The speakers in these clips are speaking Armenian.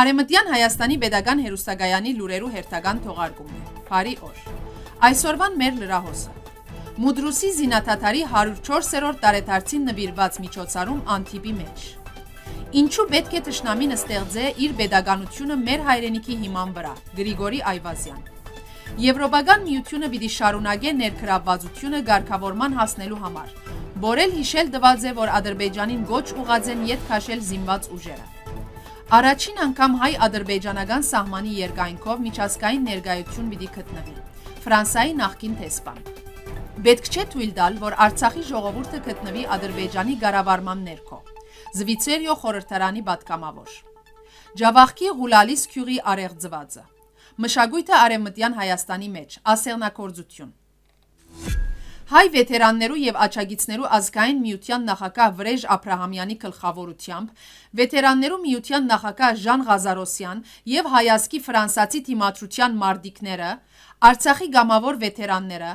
Արեմտյան Հայաստանի Պետական Հերուստագայանի լուրերու հերթական թողարկումն է։ Բարի օր։ Այսօրվան մեր լրահոսը։ Մուդրուսի զինաթաթարի 104-րդ տարեդարձին նվիրված միջոցառում անթիպի մեջ։ Ինչու պետք է ճշնամին ստեղծե իր pedagoganությունը մեր հայրենիքի հիման վրա։ Գրիգորի Այվազյան։ Եվրոպական միությունը պիտի շարունակե ներքրավվածությունը ղեկավարման հասնելու համար։ Բորել հիշել դված է, որ Ադրբեջանին գոչ ուղաձեն յետ քաշել զինված ուժերը։ Առաջին անգամ հայ-ադրբեջանական սահմանի երկայնքով միջազգային ներկայություն պիտի գտնվի։ Ֆրանսայի նախկին տեսփան։ Պետք չէ թույլ տալ, որ Արցախի ժողովուրդը գտնվի Ադրբեջանի ղարավարման ներքո։ Զվիցերիո խորհրդարանի պատգամավոր։ Ջավախքի Ղուլալիս քյուղի արեղծվածը։ Մշակույթը արևմտյան Հայաստանի մեջ, ասեղնակորձություն։ Հայ վետերաններու եւ աչագիցներու ազգային միության նախագահ Վրեժ Աբրահամյանի գլխավորությամբ վետերաններու միության նախագահ Ժան Ղազարոսյան եւ հայազգի ֆրանսացի դիմադրության մարդիկները Արցախի գամավոր վետերանները,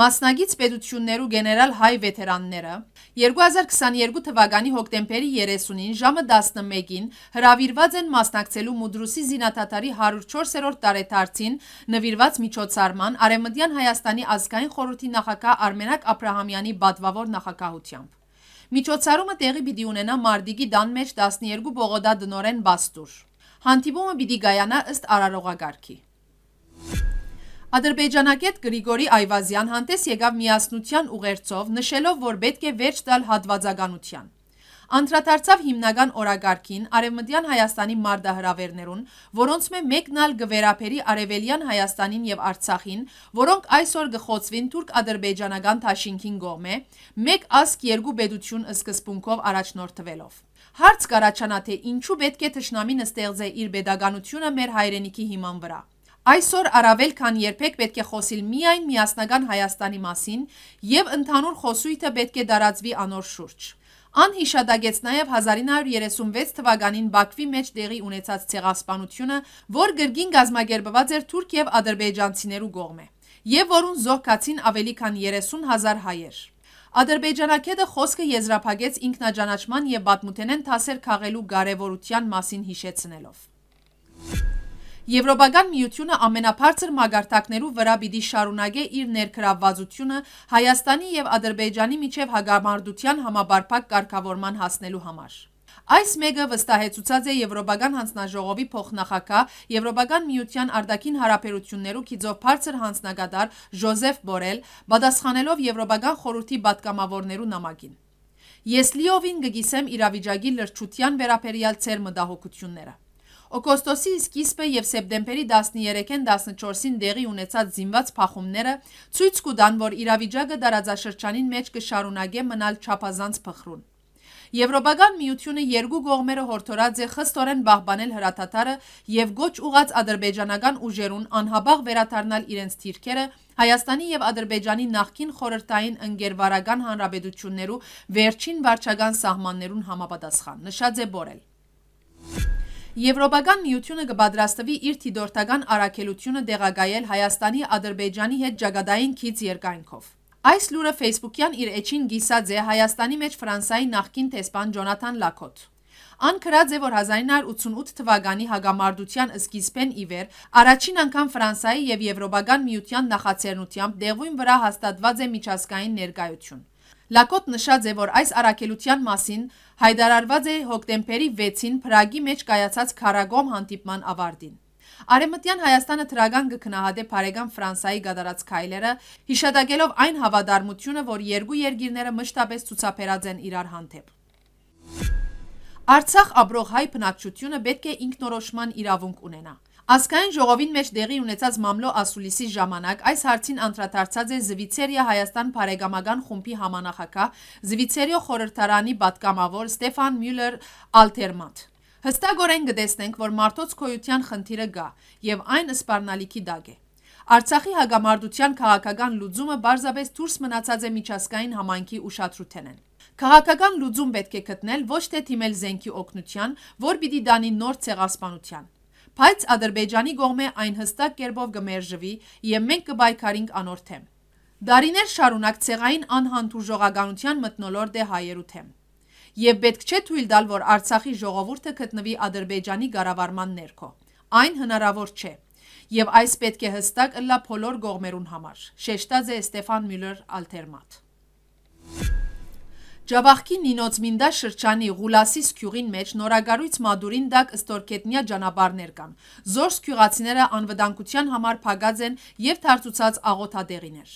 մասնագից պետություններու գեներալ հայ վետերանները 2022 թվականի հոկտեմբերի 30-ին ժամը 11-ին հրավիրված են մասնակցելու Մուդրուսի զինաթաթարի 104-րդ տարեթարցին նվիրված միջոցառման Արևմտյան Հայաստանի ազգային խորհրդի նախագահ Արմենակ Աբրահամյանի բադվավոր նախագահությամբ։ Միջոցառումը տեղի պիտի ունենա Մարդիկի դան մեջ 12 Բողոդա դնորեն Բաստուր։ Հանդիպումը պիտի գայանա ըստ արարողագարքի։ Ադրբեջանակետ Գրիգորի Այվազյան հանդես եկավ միասնության ուղերձով, նշելով, որ պետք է վերջ տալ հատվածականության։ Անդրադարձավ հիմնական օրագարկին Արևմտյան Հայաստանի մարդահրավերներուն, որոնց մե մեկն ալ գվերապերի Արևելյան Հայաստանին եւ Արցախին, որոնք այսօր գխոցվին թուրք-ադրբեջանական թաշինքին գոմե, մեկ ասկ երկու պետություն սկզբունքով առաջնորդվելով։ Հարց կարաչանա թե ինչու պետք է թշնամին ստեղծե իր pedagoganությունը մեր հայրենիքի հիման վրա։ Այսօր առավել քան երբեք պետք է խոսիլ միայն միասնական Հայաստանի մասին և ընդանուր խոսույթը պետք է դարածվի անոր շուրջ։ Ան հիշադակեց նաև 1936 թվականին բակվի մեջ տեղի ունեցած ծեղասպանությունը, որ գրգին գազմագերբված էր թուրկ և ադրբեջանցիներու գողմ է, և որուն զողկացին ավելի քան 30 հազար հայեր։ Ադրբեջանակետը խոսքը եզրապագեց ինքնաջանաչման և բատմութենեն թասեր կաղելու գարևորության մասին հիշեցնելով։ Եվրոպական միությունը ամենաբարձր մագարտակներու վրա պիտի շարունակե իր ներքրավվածությունը Հայաստանի եւ Ադրբեջանի միջև հագամարդության համաբարփակ կարգավորման հասնելու համար։ Այս մեկը վստահեցուցած է Եվրոպական հանձնաժողովի փոխնախագահ Եվրոպական միության արդակին հարաբերություններու քիզով բարձր հանձնագետար Ժոզեֆ Բորել, պատասխանելով Եվրոպական խորհրդի պատգամավորներու նամակին։ Ես լիովին գգիսեմ իրավիճակի լրջության վերաբերյալ ծեր մտահոգությունները։ Օգոստոսի սկիզբը եւ սեպտեմբերի 13-ին 14-ին դեղի ունեցած զինված փախումները ցույց կտան, որ իրավիճակը տարածաշրջանին մեջ կշարունակե մնալ չափազանց փխրուն։ Եվրոպական միությունը երկու կողմերը հորթորած է խստորեն բաղբանել հրաթաթարը եւ գոչ ուղած ադրբեջանական ուժերուն անհաբաղ վերաթարնալ իրենց թիրքերը Հայաստանի եւ Ադրբեջանի նախկին խորհրդային ընկերվարական հանրապետություններու վերջին վարչական սահմաններուն համապատասխան։ Նշած է Բորել։ Եվրոպական միությունը կբադրաստվի իր թիդորդական առակելությունը դեղագայել Հայաստանի ադրբեջանի հետ ճագադային կից երկայնքով։ Այս լուրը վեյսբուկյան իր էչին գիսած է Հայաստանի մեջ վրանսայի նախկին տեսպան ջոնաթան լակոտ։ Ան կրած է, որ 1988 թվականի հագամարդության սկիզբեն իվեր առաջին անգամ Վրանսայի և եվրոբական միության նախացերնությամբ դեղույն վրա հաստատված է միջազգային ներկայություն։ Լակոտ նշած է, որ այս առակելության մասին հայդարարված է հոկտեմպերի 6-ին Փրագի մեջ կայացած քարագոմ հանդիպման ավարտին։ Արեմտյան Հայաստանը թրագան գկնահատե Փարեգան Ֆրանսայի գդարած քայլերը, հիշատակելով այն հավատարմությունը, որ երկու երկիրները մշտապես ցուցաբերած են իրար հանդեպ։ Արցախ ապրող հայ բնակչությունը պետք է ինքնորոշման իրավունք ունենա։ Ասկային ժողովին մեջ դեղի ունեցած մամլո ասուլիսի ժամանակ այս հարցին անդրադարձած է Զվիցերիա Հայաստան Փարեգամական խումբի համանախակահ Զվիցերիո խորհրդարանի պատգամավոր Ստեֆան Մյուլլեր Ալտերմատ։ Հստակորեն գտեսնենք, որ մարդոց քոյության խնդիրը գա եւ այն սպառնալիքի դակ է։ Արցախի հագամարդության քաղաքական լուծումը բարձապես դուրս մնացած է միջազգային համայնքի ուշադրութենեն։ Քաղաքական լուծում պետք է գտնել ոչ թե թիմել զենքի օգնության, որ պիտի դանի նոր ցեղասպանության, բայց Ադրբեջանի կողմը այն հստակ կերպով կմերժվի եւ մենք կբայկարինք անոր թեմ։ Դարիներ շարունակ ցեղային անհանդուր ժողականության մտնոլորտ է դե հայերու թեմ։ Եվ պետք չէ թույլ տալ, որ Արցախի ժողովուրդը գտնվի Ադրբեջանի ղարավարման ներքո։ Այն հնարավոր չէ։ Եվ այս պետք է հստակ ըլլա բոլոր գողմերուն համար։ Շեշտաձե Ստեփան Մյուլլեր Ալտերմատ Ջավախքի նինոց մինդա շրջանի գուլասի սկյուղին մեջ նորագարույց մադուրին դակ ստորկետնյա ճանապարներ կան։ Զոր սկյուղացիները անվդանկության համար պագած են և թարծուցած աղոթադեղիներ։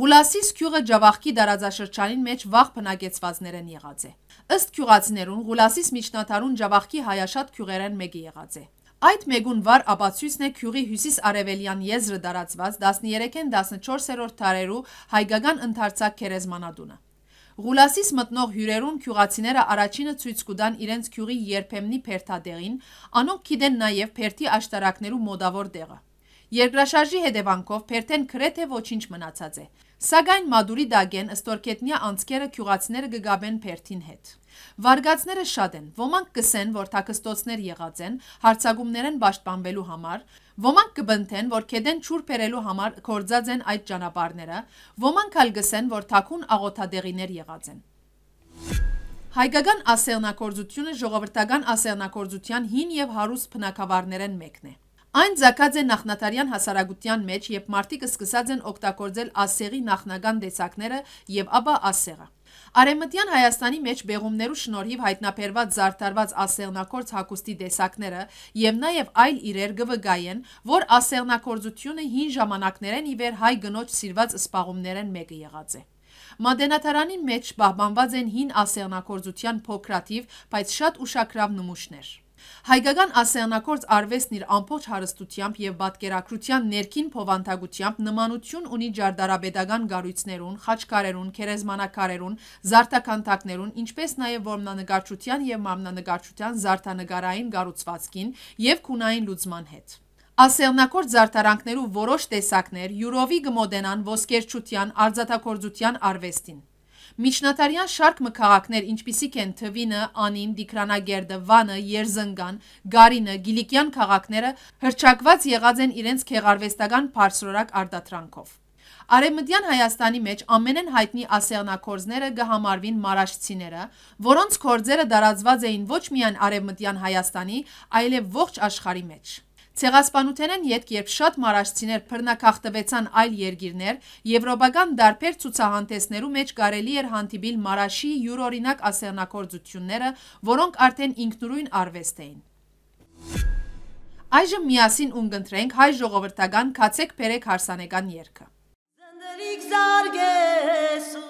Գուլասի սկյուղը ջավախքի դարաձաշրջանին մեջ վաղ պնագեցվածներ են եղած է։ Աստ կյուղացիներուն գուլասիս միջնատարուն ջավախքի հայաշատ կյուղերեն մեկի եղած է։ Այդ մեգուն վար ապացույցն է քյուղի հյուսիս արևելյան եզրը դարացված 13-ն 14-րդ տարերու հայգական ընդարձակ քերեզմանադունը։ Ղուլասից մտնող հյուրերուն քյուղացիները առաջինը ցույց կուտան իրենց քյուղի երբեմնի փերթադեղին, անոնք գիտեն նաև փերթի աշտարակներու մոդավոր դեղը։ Երկրաշարժի հետևանքով Փերթեն գրեթե ոչինչ մնացած է։ Սակայն Մադուրի դագեն ըստորկետնյա անցկերը քյուղացիները գգաբեն Փերթին հետ։ Վարգացները շատ են, ոմանք կսեն, որ թակստոցներ եղած են, հարցագումներ են պաշտպանվելու համար, ոմանք կբնթեն, որ կեդեն ճուր բերելու համար կորձած են այդ ճանապարհները, ոմանք ալ գսեն, որ թակուն աղոթադեղիներ եղած են։ Հայկական ասեղնակործությունը ժողովրդական ասեղնակործության հին եւ հարուստ բնակավարներեն մեկն է։ Այն ձակած է նախնատարյան հասարագության մեջ, երբ մարդիկ սկսած են օգտագործել ասեղի նախնական դեսակները և ապա ասեղը։ Արեմտյան Հայաստանի մեջ բեղումներու շնորհիվ հայտնաբերված զարդարված ասեղնակործ հագուստի դեսակները եւ նաեւ այլ իրեր գվգայեն, որ ասեղնակործությունը հին ժամանակներեն ի վեր հայ գնոջ սիրված սպաղումներեն մեկը եղած է։ Մադենատարանի մեջ պահբանված են հին ասեղնակործության փոքրատիվ, բայց շատ ուշակրավ նմուշներ։ Հայկական ասեղնակործ արվեստն իր ամբողջ հարստությամբ եւ պատկերակրության ներքին փոխանցագությամբ նմանություն ունի ջարդարաբեդական գառույցներուն, խաչքարերուն, քերեզմանակարերուն, զարդականթակներուն, ինչպես նաեւ որմնանկարչության եւ մարմնանկարչության զարդանգարային գառուցվածքին եւ քունային լուծման հետ։ Ասեղնակորդ զարդարանքներու որոշ տեսակներ յուրովի գմոդենան ոսկերչության, արծաթակործության արվեստին։ Միջնատարյան շարք մքաղաքներ, ինչպիսիք են թվինը, անին, դիկրանագերդը, վանը, երզնգան, գարինը, գիլիկյան կաղաքները հրճակված եղած են իրենց կեղարվեստական պարսրորակ արդատրանքով։ Արևմտյան Հայաստանի մեջ ամենեն հայտնի ասեղնակորձները գհամարվին մարաշցիները, որոնց կորձերը դարածված էին ոչ միայն արևմտյան Հայաստանի, այլև ողջ աշխարի մեջ։ Ցեղասպանութենեն ետք երբ շատ մարաշցիներ բռնակախտվեցան այլ երկիրներ, եվրոպական դարբեր ցուցահանդեսներու մեջ կարելի էր հանդիպիլ մարաշի յուրօրինակ ասեղնագործությունները, որոնք արդեն ինքնուրույն արվեստ էին։ Այժմ միասին ունգընտրենք հայ ժողովրդական «Քացեք բերեք հարսանեկան» երգը։ Զնդրիկ զարգեսու